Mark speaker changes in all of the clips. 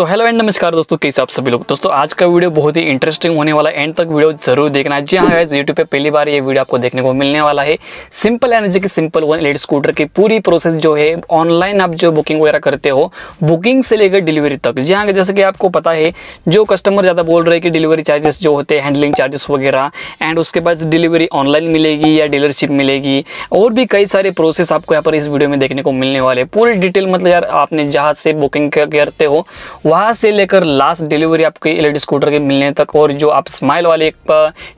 Speaker 1: so hello and नमस्कार दोस्तों कैसे आप सभी लोग दोस्तों आज का वीडियो बहुत ही इंटरेस्टिंग होने वाला है एंड तक वीडियो जरूर देखना जी हाँ गाइज यूट्यूब पे पहली बार ये वीडियो आपको देखने को मिलने वाला है सिंपल एनर्जी की सिंपल वन एलेट स्कूटर की पूरी प्रोसेस जो है ऑनलाइन आप जो बुकिंग वगैरह करते हो बुकिंग से लेकर डिलीवरी तक जी हाँ जैसे कि आपको पता है जो कस्टमर ज़्यादा बोल रहे हैं कि डिलीवरी चार्जेस जो होते हैं हैंडलिंग चार्जेस वगैरह एंड उसके बाद डिलीवरी ऑनलाइन मिलेगी या डीलरशिप मिलेगी और भी कई सारे प्रोसेस आपको यहाँ पर इस वीडियो में देखने को मिलने वाले पूरी डिटेल मतलब यार आपने जहाँ से बुकिंग करते हो वहाँ से लेकर लास्ट डिलीवरी आपके इलेक्ट्रिक स्कूटर के मिलने तक और जो आप स्माइल वाले एक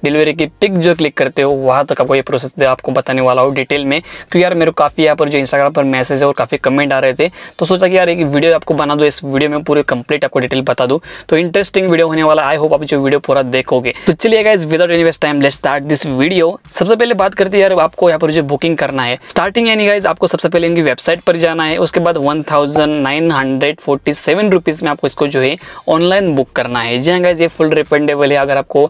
Speaker 1: डिलीवरी की पिक जो क्लिक करते हो वहाँ तक आपको ये प्रोसेस आपको बताने वाला हो डिटेल में तो यार मेरे काफ़ी यहाँ पर जो इंस्टाग्राम पर मैसेज और काफ़ी कमेंट आ रहे थे तो सोचा कि यार एक वीडियो आपको बना दो इस वीडियो में पूरे कंप्लीट आपको डिटेल बता दूँ तो इंटरेस्टिंग वीडियो होने वाला आई होप आप जो वीडियो पूरा देखोगे तो चलिएगा इस without any waste time let start this video सबसे पहले बात करते हैं यार आपको यहाँ पर जो बुकिंग करना है स्टार्टिंग यानी गाइज आपको सबसे पहले इनकी वेबसाइट पर जाना है उसके बाद one thousand nine hundred forty seven rupees में आपको आपको इसको जो है ऑनलाइन बुक करना है जी हाँ गाइज ये फुल रिफंडेबल है अगर आपको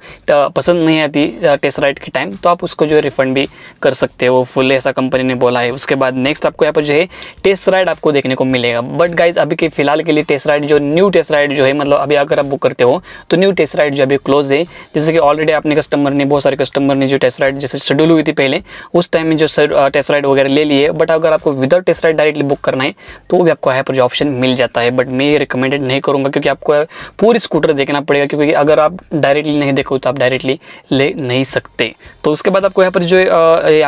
Speaker 1: पसंद नहीं आती टेस्ट राइड के टाइम तो आप उसको जो है रिफंड भी कर सकते हो फुल ऐसा कंपनी ने बोला है उसके बाद नेक्स्ट आपको यहाँ पर जो है टेस्ट राइड आपको देखने को मिलेगा बट गाइज अभी के फिलहाल के लिए टेस्ट राइड जो न्यू टेस्ट राइड जो है मतलब अभी अगर आप बुक करते हो तो न्यू टेस्ट राइड जो अभी क्लोज है जैसे कि ऑलरेडी आपने कस्टमर ने बहुत सारे कस्टमर ने जो टेस्ट राइड जैसे शेड्यूल हुई थी पहले उस टाइम में जो टेस्ट राइड वगैरह ले लिए बट अगर आपको without test ride directly book करना है तो भी आपको यहाँ पर जो ऑप्शन मिल जाता है बट मैं रिकमेंडेड नहीं करूँगा क्योंकि आपको पूरी स्कूटर देखना पड़ेगा क्योंकि अगर आप डायरेक्टली नहीं देखो तो आप डायरेक्टली ले नहीं सकते तो उसके बाद आपको यहाँ पर जो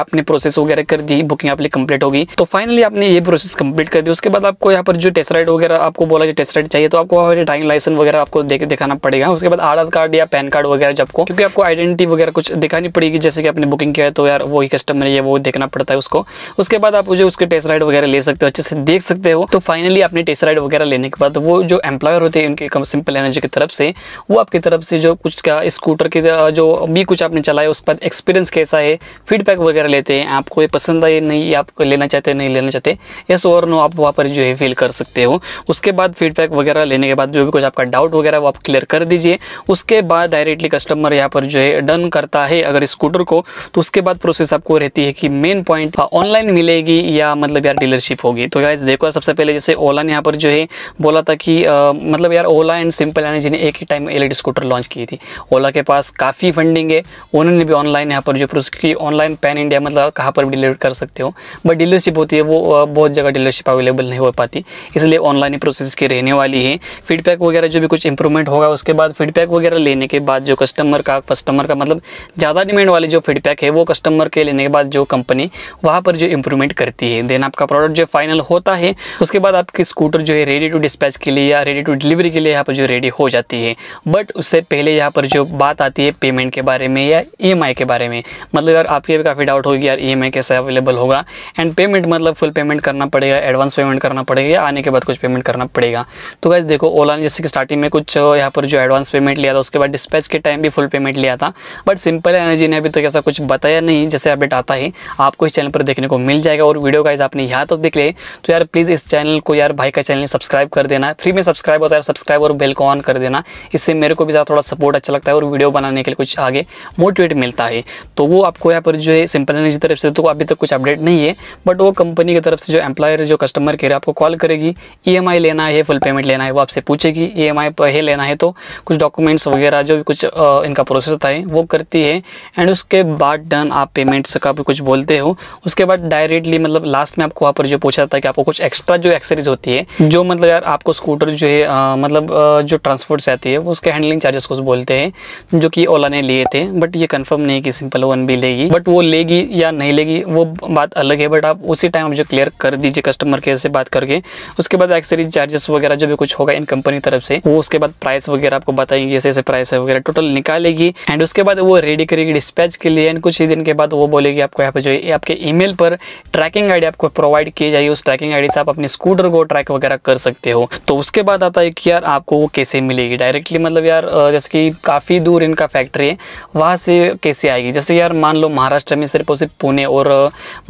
Speaker 1: आपने प्रोसेस वगैरह कर दी बुकिंग आपकी कंप्लीट होगी तो फाइनली आपने ये प्रोसेस कंप्लीट कर दी उसके बाद आपको यहाँ पर जो टेस्ट राइड वगैरह आपको बोला टेस्ट राइड चाहिए तो आपको ड्राइविंग लाइसेंस वगैरह आपको देख दिखाना पड़ेगा उसके बाद आधार कार्ड या पैन कार्ड वगैरह जब क्योंकि आपको आइडेंटिटी वगैरह कुछ दिखानी पड़ेगी जैसे कि आपने बुकिंग किया है तो यार वही कस्टमर है वो देखना पड़ता है उसको उसके बाद आप मुझे उसके टेस्ट राइड वगैरह ले सकते हो अच्छे से देख सकते हो तो फाइनली आपने टेस्ट राइड वगैरह लेने के बाद वो जो एम्प्लॉयर होते हैं उनके सिंपल एनर्जी की तरफ से वो आपकी तरफ से जो कुछ का स्कूटर की जो भी कुछ आपने चलाया उसके बाद एक्सपीरियंस कैसा है फीडबैक वगैरह लेते हैं आपको ये पसंद आए नहीं आप लेना चाहते नहीं लेना चाहते यस और नो आप वहाँ पर जो है फील कर सकते हो उसके बाद फीडबैक वगैरह लेने के बाद जो भी कुछ आपका डाउट वगैरह वो आप क्लियर कर दीजिए उसके बाद डायरेक्टली कस्टमर यहाँ पर जो है डन करता है अगर स्कूटर को तो उसके बाद प्रोसेस आपको रहती है कि मेन पॉइंट ऑनलाइन मिलेगी या मतलब यार डीलरशिप होगी तो यार देखो सबसे पहले जैसे ओला ने यहाँ पर जो है बोला था कि आ, मतलब यार ओला एंड सिंपल यानी जिन्हें एक ही टाइम एल स्कूटर लॉन्च की थी ओला के पास काफ़ी फंडिंग है उन्होंने भी ऑनलाइन यहाँ पर जो उसकी ऑनलाइन पैन इंडिया मतलब कहाँ पर भी डिलीवर कर सकते हो बट डीलरशिप होती है वो बहुत जगह डीलरशिप अवेलेबल नहीं हो पाती इसलिए ऑनलाइन ही प्रोसेस की रहने वाली है फीडबैक वगैरह जो भी कुछ इंप्रूवमेंट होगा उसके बाद फीडबैक वगैरह लेने के बाद जो कस्टमर का कस्टमर का मतलब ज़्यादा डिमांड वाले जो फीडबैक है वो कस्टमर के लेने के बाद जो कंपनी वहाँ पर जो इंप्रूवमेंट करती है देन आपका प्रोडक्ट जो फाइनल होता है उसके बाद आपकी स्कूटर जो है रेडी टू डिस्पैच के लिए या रेडी टू डिलीवरी के लिए यहाँ पर जो रेडी हो जाती है बट उससे पहले यहाँ पर जो बात आती है पेमेंट के बारे में या ई e के बारे में मतलब यार आपके भी काफ़ी डाउट होगी यार ई e कैसे अवेलेबल होगा एंड पेमेंट मतलब फुल पेमेंट करना पड़ेगा एडवांस पेमेंट करना पड़ेगा आने के बाद कुछ पेमेंट करना पड़ेगा तो गैस देखो ओला ने जैसे कि स्टार्टिंग में कुछ यहाँ पर जो एडवांस पेमेंट लिया था उसके बाद डिस्पैच के टाइम भी फुल पेमेंट लिया था बट सिंपल एनर्जी ने अभी तक तो ऐसा कुछ बताया नहीं जैसे अपडेट आता है आपको इस चैनल पर देखने को मिल जाएगा और वीडियो गाइज आपने यहाँ तक तो देख ले तो यार प्लीज़ इस चैनल को यार भाई का चैनल सब्सक्राइब कर देना फ्री में सब्सक्राइब सब्सक्राइब होता है सब्सक्राइब और बेल को ऑन कर देना इससे मेरे को भी ज़्यादा थोड़ा सपोर्ट अच्छा लगता है और वीडियो बनाने के लिए कुछ आगे मोटिवेट मिलता है तो वो आपको यहाँ पर जो है सिंपल एनर्जी तरफ से तो अभी तक कुछ अपडेट नहीं है बट वो कंपनी की तरफ से जो एम्प्लॉयर जो कस्टमर केयर आपको कॉल करेगी ई e लेना है फुल पेमेंट लेना है वो आपसे पूछेगी ई एम पर है लेना है तो कुछ डॉक्यूमेंट्स वगैरह जो भी कुछ इनका प्रोसेस होता है वो करती है एंड उसके बाद डन आप पेमेंट्स का भी कुछ बोलते हो उसके बाद डायरेक्टली मतलब लास्ट में आपको वहाँ पर जो पूछा जाता है कि आपको कुछ एक्स्ट्रा जो एक्सरीज होती है जो मतलब यार आपको स्कूटर जो है आ, मतलब आ, जो ट्रांसपोर्ट्स आती है वो उसके हैंडलिंग चार्जेस कुछ बोलते हैं जो कि ओला ने लिए थे बट ये कंफर्म नहीं कि सिंपल वन भी लेगी बट वो लेगी या नहीं लेगी वो बात अलग है बट आप उसी टाइम मुझे क्लियर कर दीजिए कस्टमर केयर से बात करके उसके बाद एक्सरीज चार्जेस वगैरह जो भी कुछ होगा इन कंपनी तरफ से वो उसके बाद प्राइस वगैरह आपको बताएंगे ऐसे ऐसे प्राइस वगैरह टोटल निकालेगी एंड उसके बाद वो रेडी करेगी डिस्पैच के लिए एंड कुछ ही दिन के बाद वो बोलेगी आपको यहाँ पर जो आपके ईमेल पर ट्रैकिंग आईडी आपको प्रोवाइड की जाएगी उस ट्रैकिंग आईडी से आप अपने स्कूटर को ट्रैक वगैरह कर सकते हो तो उसके बाद बताता है कि यार आपको वो कैसे मिलेगी डायरेक्टली मतलब यार जैसे कि काफ़ी दूर इनका फैक्ट्री है वहाँ से कैसे आएगी जैसे यार मान लो महाराष्ट्र में सिर्फ और सिर्फ पुणे और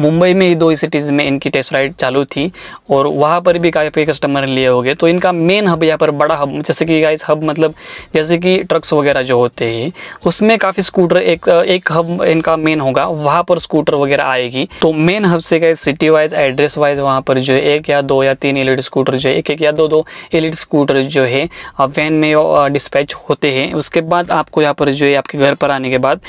Speaker 1: मुंबई में ही दो सिटीज़ में इनकी टेस्ट राइड चालू थी और वहाँ पर भी काफ़ी कस्टमर लिए हो तो इनका मेन हब यहाँ पर बड़ा हब जैसे कि इस हब मतलब जैसे कि ट्रक्स वगैरह जो होते हैं उसमें काफ़ी स्कूटर एक एक हब इनका मेन होगा वहाँ पर स्कूटर वगैरह आएगी तो मेन हब से guys city wise address wise वहाँ पर जो है एक या दो या तीन एलिड स्कूटर जो है एक एक या दो दो एलिड स्कूटर जो है वैन में डिस्पैच होते हैं उसके बाद आपको यहाँ पर जो है आपके घर पर आने के बाद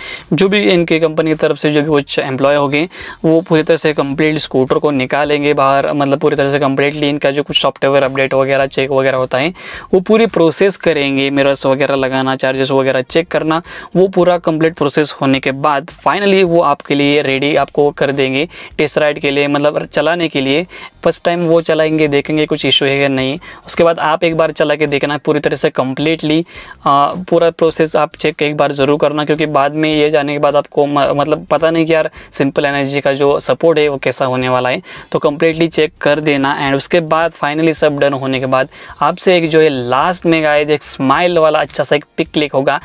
Speaker 1: जो भी इनके कंपनी की तरफ से जो भी कुछ एम्प्लॉय हो गए वो पूरी तरह से कंप्लीट स्कूटर को निकालेंगे बाहर मतलब पूरी तरह से कम्प्लीटली इनका जो कुछ सॉफ्टवेयर अपडेट वगैरह चेक वगैरह होता है वो पूरी प्रोसेस करेंगे मिरर्स वगैरह लगाना चार्जेस वगैरह चेक करना वो पूरा कम्प्लीट प्रोसेस होने के बाद फाइनली वो आपके लिए रेडी आपको कर देंगे टेस्ट राइड के लिए मतलब चलाने के लिए फर्स्ट टाइम वो चलाएंगे देखेंगे कुछ इशू है या नहीं उसके बाद आप आप एक बार चला के देखना पूरी तरह से कम्प्लीटली पूरा प्रोसेस आप चेक एक बार ज़रूर करना क्योंकि बाद में ये जाने के बाद आपको मतलब पता नहीं कि यार सिंपल एनर्जी का जो सपोर्ट है वो कैसा होने वाला है तो कम्प्लीटली चेक कर देना एंड उसके बाद फाइनली सब डन होने के बाद आपसे एक जो है लास्ट में गाइज एक स्माइल वाला अच्छा सा एक पिक क्लिक होगा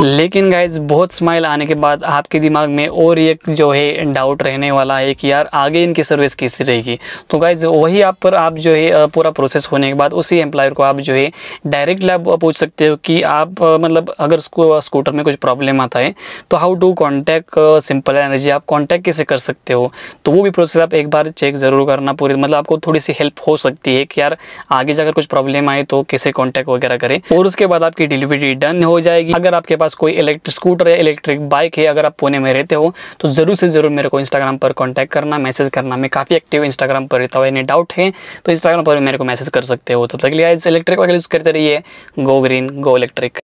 Speaker 1: लेकिन गाइज बहुत स्माइल आने के बाद आपके दिमाग में और एक जो है डाउट रहने वाला है कि यार आगे इनकी सर्विस कैसी रहेगी तो गाइज वही आप पर आप जो है पूरा प्रोसेस होने के बाद उसी एम्प्लॉयर को आप जो है डायरेक्टली आप पूछ सकते हो कि आप मतलब अगर स्कूटर में कुछ प्रॉब्लम आता है तो how to contact simple energy आप कॉन्टैक्ट कैसे कर सकते हो तो वो भी प्रोसेस आप एक बार चेक ज़रूर करना पूरी मतलब आपको थोड़ी सी हेल्प हो सकती है कि यार आगे जाकर कुछ प्रॉब्लम आए तो कैसे कॉन्टैक्ट वगैरह करें और उसके बाद आपकी डिलीवरी डन हो जाएगी अगर आपके पास पास कोई इलेक्ट्रिक स्कूटर या इलेक्ट्रिक बाइक है अगर आप पुणे में रहते हो तो ज़रूर से ज़रूर मेरे को इंस्टाग्राम पर कॉन्टैक्ट करना मैसेज करना मैं काफ़ी एक्टिव इंस्टाग्राम पर रहता हूँ एनी डाउट है तो इंस्टाग्राम पर मेरे को मैसेज कर सकते हो तब तक इस इलेक्ट्रिक वाइकल यूज़ करते रहिए गो ग्रीन गो इलेक्ट्रिक